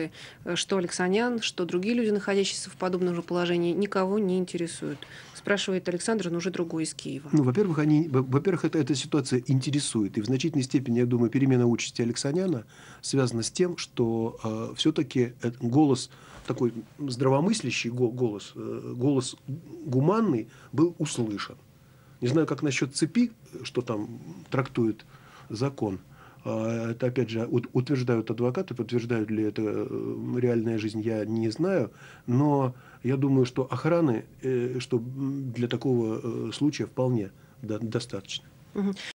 протесты, э, что Алексанян, что другие люди, находящиеся в подобном же положении, никого не интересуют. Спрашивает Александр, но уже другой из Киева. Ну, во-первых, они, во-первых, это, эта ситуация интересует. И в значительной степени, я думаю, перемена участи Алексаняна связана с тем, что э, все-таки голос такой здравомыслящий голос, э, голос гуманный был услышан. Не знаю, как насчет цепи, что там трактует закон – а, это, опять же, утверждают адвокаты, подтверждают ли это э, реальная жизнь, я не знаю, но я думаю, что охраны, э, что для такого э, случая вполне достаточно.